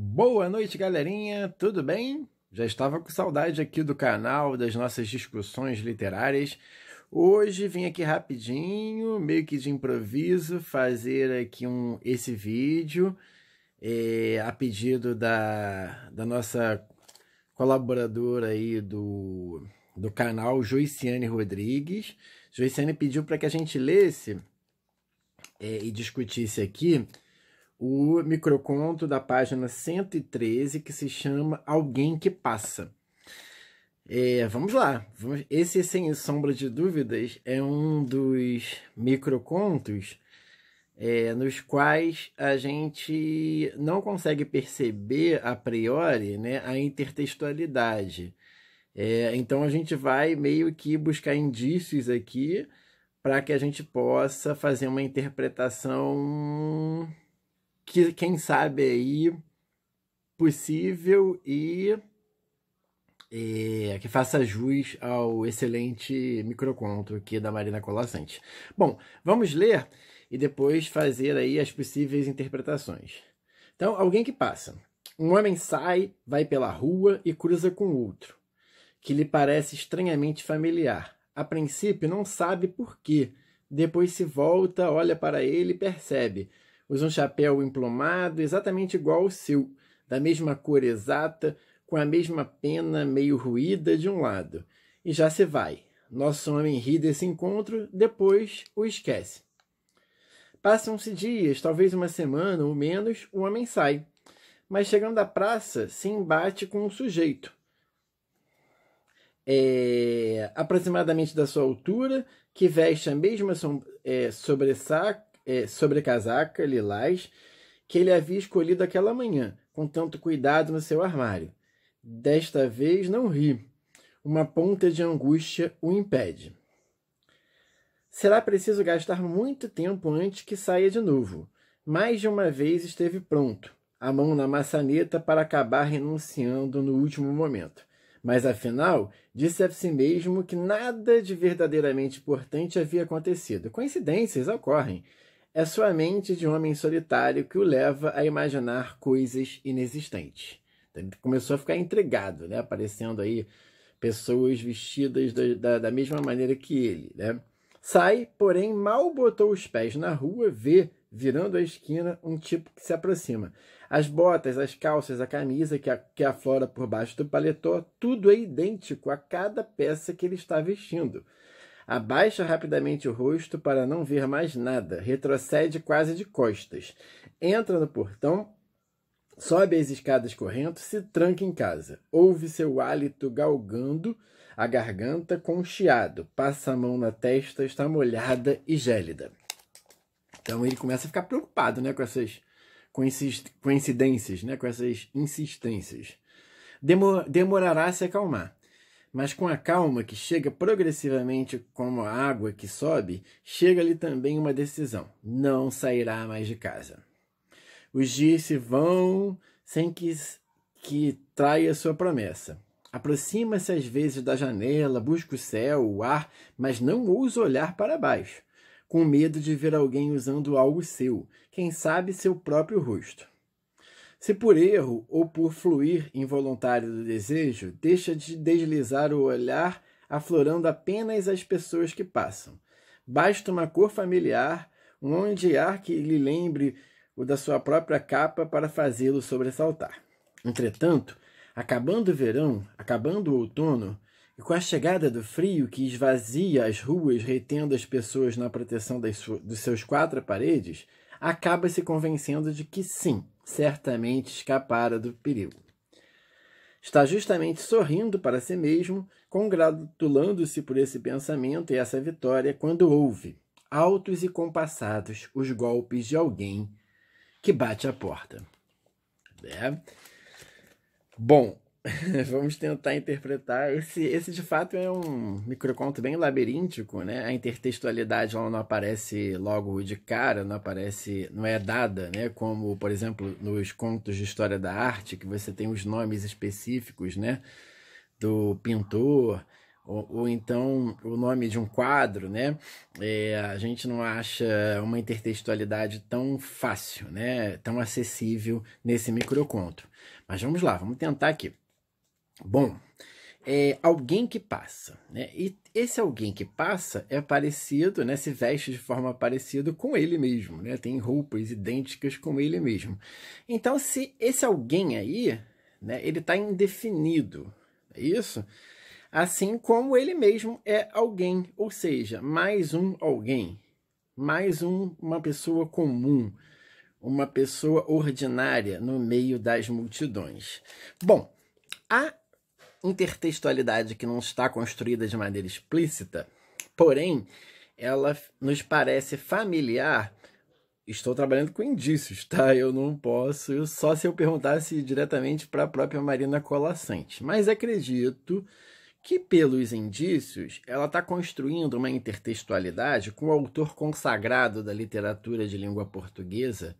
Boa noite, galerinha! Tudo bem? Já estava com saudade aqui do canal, das nossas discussões literárias. Hoje vim aqui rapidinho, meio que de improviso, fazer aqui um, esse vídeo é, a pedido da, da nossa colaboradora aí do, do canal, Joiciane Rodrigues. Joiciane pediu para que a gente lesse é, e discutisse aqui o microconto da página 113 que se chama Alguém que Passa. É, vamos lá. Esse, sem sombra de dúvidas, é um dos microcontos é, nos quais a gente não consegue perceber a priori né, a intertextualidade. É, então a gente vai meio que buscar indícios aqui para que a gente possa fazer uma interpretação que quem sabe aí possível e é, que faça jus ao excelente microconto aqui da Marina Colossante. Bom, vamos ler e depois fazer aí as possíveis interpretações. Então, alguém que passa. Um homem sai, vai pela rua e cruza com outro, que lhe parece estranhamente familiar. A princípio não sabe por quê. Depois se volta, olha para ele e percebe usa um chapéu emplomado exatamente igual ao seu, da mesma cor exata, com a mesma pena meio ruída de um lado. E já se vai. Nosso homem ri desse encontro, depois o esquece. Passam-se dias, talvez uma semana ou menos, o homem sai. Mas chegando à praça, se embate com um sujeito. É, aproximadamente da sua altura, que veste a mesma som, é, sobressaca é, sobrecasaca lilás que ele havia escolhido aquela manhã, com tanto cuidado no seu armário. Desta vez não ri. Uma ponta de angústia o impede. Será preciso gastar muito tempo antes que saia de novo. Mais de uma vez esteve pronto, a mão na maçaneta para acabar renunciando no último momento. Mas afinal, disse a si mesmo que nada de verdadeiramente importante havia acontecido. Coincidências ocorrem. É sua mente de um homem solitário que o leva a imaginar coisas inexistentes. Então, ele começou a ficar intrigado, né? Aparecendo aí pessoas vestidas da, da, da mesma maneira que ele, né? Sai, porém, mal botou os pés na rua, vê, virando a esquina, um tipo que se aproxima. As botas, as calças, a camisa que, a, que aflora por baixo do paletó, tudo é idêntico a cada peça que ele está vestindo. Abaixa rapidamente o rosto para não ver mais nada. Retrocede quase de costas. Entra no portão, sobe as escadas correndo, se tranca em casa. Ouve seu hálito galgando a garganta com um chiado. Passa a mão na testa, está molhada e gélida. Então ele começa a ficar preocupado né, com essas coincidências, né, com essas insistências. demorará a se acalmar mas com a calma que chega progressivamente como a água que sobe, chega-lhe também uma decisão: não sairá mais de casa. Os dias se vão sem que, que traia sua promessa. Aproxima-se às vezes da janela, busca o céu, o ar, mas não ousa olhar para baixo, com medo de ver alguém usando algo seu, quem sabe seu próprio rosto. Se por erro ou por fluir involuntário do desejo, deixa de deslizar o olhar, aflorando apenas as pessoas que passam. Basta uma cor familiar, um ar que lhe lembre o da sua própria capa para fazê-lo sobressaltar. Entretanto, acabando o verão, acabando o outono, e com a chegada do frio que esvazia as ruas, retendo as pessoas na proteção das, dos seus quatro paredes, acaba se convencendo de que sim, certamente escapara do perigo. Está justamente sorrindo para si mesmo, congratulando-se por esse pensamento e essa vitória, quando ouve, altos e compassados, os golpes de alguém que bate a porta. É. Bom, Vamos tentar interpretar. Esse, esse de fato é um microconto bem labiríntico, né? A intertextualidade ela não aparece logo de cara, não aparece, não é dada, né? Como, por exemplo, nos contos de história da arte, que você tem os nomes específicos, né? Do pintor, ou, ou, então o nome de um quadro, né? É, a gente não acha uma intertextualidade tão fácil, né? Tão acessível nesse microconto. Mas vamos lá, vamos tentar aqui. Bom, é alguém que passa, né? E esse alguém que passa é parecido, né? Se veste de forma parecida com ele mesmo, né? Tem roupas idênticas com ele mesmo. Então, se esse alguém aí, né? Ele está indefinido, é isso? Assim como ele mesmo é alguém, ou seja, mais um alguém, mais um, uma pessoa comum, uma pessoa ordinária no meio das multidões. Bom, a intertextualidade que não está construída de maneira explícita, porém, ela nos parece familiar. Estou trabalhando com indícios, tá? Eu não posso, só se eu perguntasse diretamente para a própria Marina Colassante. Mas acredito que, pelos indícios, ela está construindo uma intertextualidade com o autor consagrado da literatura de língua portuguesa,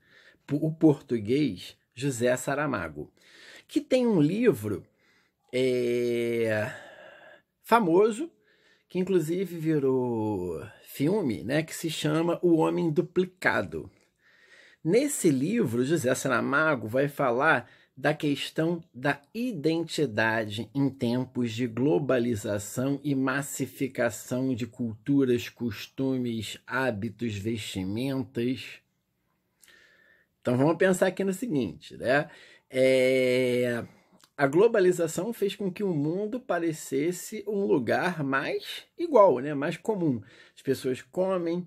o português José Saramago, que tem um livro é, famoso, que inclusive virou filme, né, que se chama O Homem Duplicado. Nesse livro, José Saramago vai falar da questão da identidade em tempos de globalização e massificação de culturas, costumes, hábitos, vestimentas. Então vamos pensar aqui no seguinte, né? É... A globalização fez com que o mundo parecesse um lugar mais igual, né? mais comum. As pessoas comem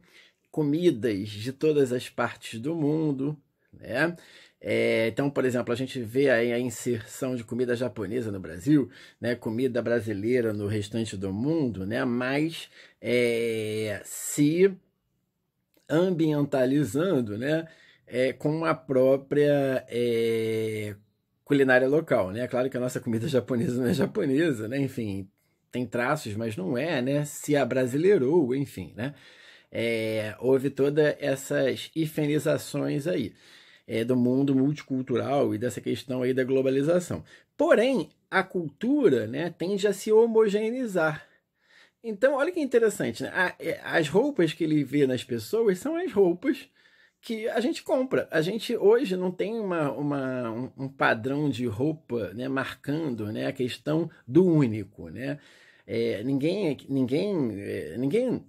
comidas de todas as partes do mundo. Né? É, então, por exemplo, a gente vê aí a inserção de comida japonesa no Brasil, né? comida brasileira no restante do mundo, né? mas é, se ambientalizando né? É, com a própria é, culinária local, né? Claro que a nossa comida japonesa não é japonesa, né? Enfim, tem traços, mas não é, né? Se abrasileirou, enfim, né? É, houve todas essas hifenizações aí é, do mundo multicultural e dessa questão aí da globalização. Porém, a cultura né, tende a se homogeneizar. Então, olha que interessante, né? É, as roupas que ele vê nas pessoas são as roupas que a gente compra. A gente hoje não tem uma, uma um, padrão de roupa né, marcando né, a questão do único. Né? É, ninguém, ninguém, é, ninguém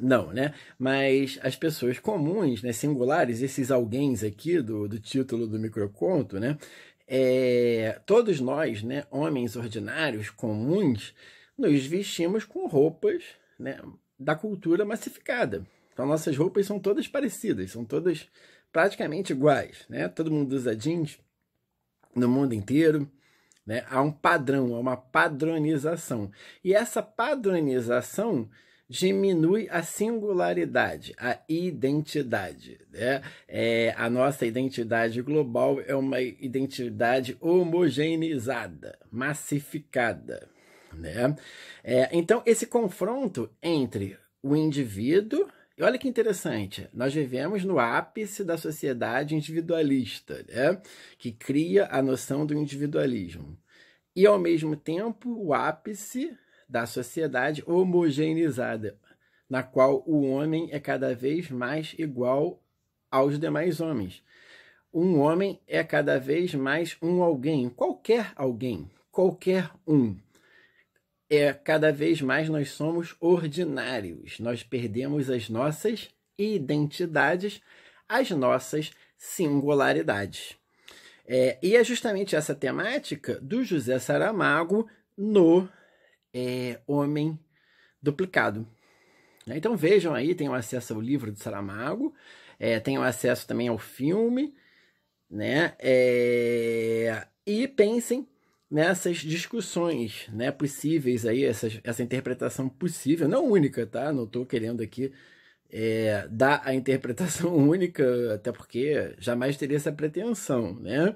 não, né? Mas as pessoas comuns, né, singulares, esses alguém aqui do, do título do microconto, né? É, todos nós, né, homens ordinários, comuns, nos vestimos com roupas né, da cultura massificada. Então nossas roupas são todas parecidas, são todas praticamente iguais, né? Todo mundo usa jeans no mundo inteiro, né? Há um padrão, há uma padronização. E essa padronização diminui a singularidade, a identidade. Né? É, a nossa identidade global é uma identidade homogeneizada, massificada. Né? É, então, esse confronto entre o indivíduo, e olha que interessante, nós vivemos no ápice da sociedade individualista, né? que cria a noção do individualismo. E, ao mesmo tempo, o ápice da sociedade homogeneizada, na qual o homem é cada vez mais igual aos demais homens. Um homem é cada vez mais um alguém, qualquer alguém, qualquer um é cada vez mais nós somos ordinários. Nós perdemos as nossas identidades, as nossas singularidades. É, e é justamente essa temática do José Saramago no é, Homem Duplicado. Então vejam aí, tenham acesso ao livro do Saramago, é, tenham acesso também ao filme, né? É, e pensem nessas discussões né, possíveis aí, essa essa interpretação possível, não única, tá? Não estou querendo aqui é, dar a interpretação única, até porque jamais teria essa pretensão, né?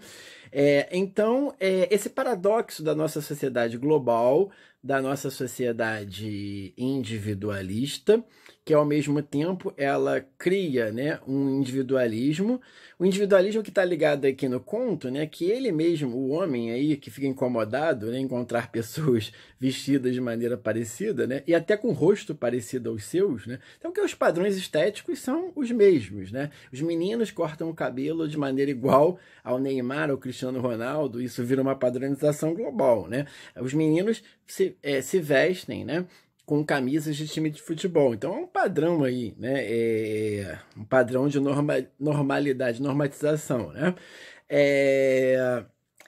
É, então, é, esse paradoxo da nossa sociedade global, da nossa sociedade individualista, que ao mesmo tempo ela cria né, um individualismo, o um individualismo que está ligado aqui no conto, né, que ele mesmo, o homem aí que fica incomodado né, encontrar pessoas vestidas de maneira parecida, né, e até com rosto parecido aos seus, né, então que é os padrões estéticos são os mesmos, né, os meninos cortam o cabelo de maneira igual ao Neymar, ao Cristiano Cristiano Ronaldo, isso vira uma padronização global, né? Os meninos se, é, se vestem, né? Com camisas de time de futebol. Então é um padrão aí, né? É, é um padrão de norma, normalidade, normatização, né? É...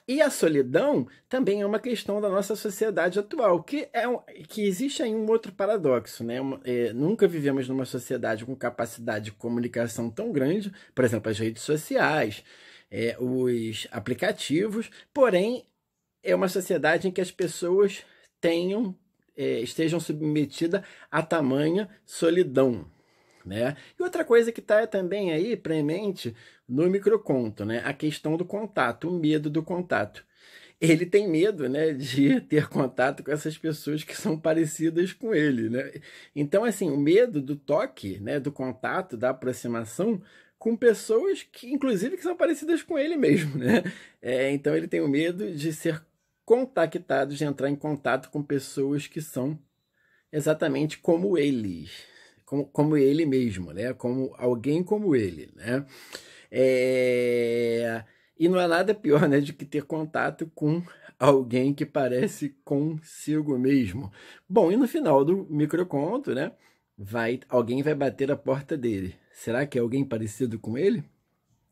E a solidão também é uma questão da nossa sociedade atual, que, é um, que existe aí um outro paradoxo, né? é, nunca vivemos numa sociedade com capacidade de comunicação tão grande, por exemplo, as redes sociais, é, os aplicativos, porém é uma sociedade em que as pessoas tenham, é, estejam submetidas a tamanha solidão. Né? E outra coisa que está também aí premente no microconto, né? a questão do contato, o medo do contato. Ele tem medo né, de ter contato com essas pessoas que são parecidas com ele. Né? Então, assim, o medo do toque, né, do contato, da aproximação, com pessoas que, inclusive, que são parecidas com ele mesmo, né? É, então ele tem o medo de ser contactado, de entrar em contato com pessoas que são exatamente como ele, como, como ele mesmo, né? Como alguém como ele, né? É... E não é nada pior, né, de que ter contato com alguém que parece consigo mesmo. Bom, e no final do microconto, né? vai, alguém vai bater a porta dele. Será que é alguém parecido com ele?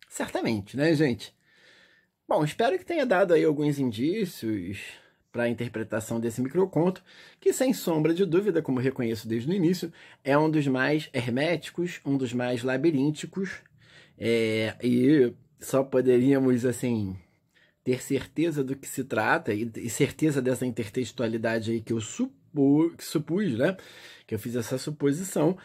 Certamente, né, gente? Bom, espero que tenha dado aí alguns indícios para a interpretação desse microconto, que sem sombra de dúvida, como reconheço desde o início, é um dos mais herméticos, um dos mais labirínticos, é, e só poderíamos assim ter certeza do que se trata e, certeza dessa intertextualidade aí que eu suponho supus, né? Que eu fiz essa suposição.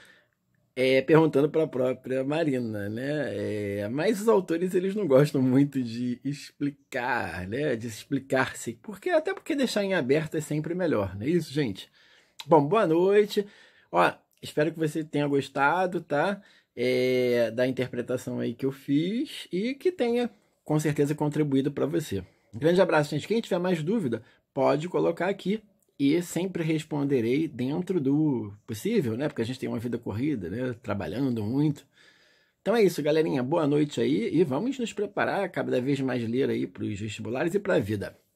É, perguntando para a própria Marina, né? É, mas os autores eles não gostam muito de explicar, né? De explicar-se, porque até porque deixar em aberto é sempre melhor, não é isso, gente? Bom, boa noite. Ó, espero que você tenha gostado, tá? É, da interpretação aí que eu fiz e que tenha com certeza contribuído para você. Um grande abraço, gente. Quem tiver mais dúvida, pode colocar aqui e sempre responderei dentro do possível, né? Porque a gente tem uma vida corrida, né? Trabalhando muito. Então é isso, galerinha. Boa noite aí e vamos nos preparar cada vez mais ler aí para os vestibulares e para a vida.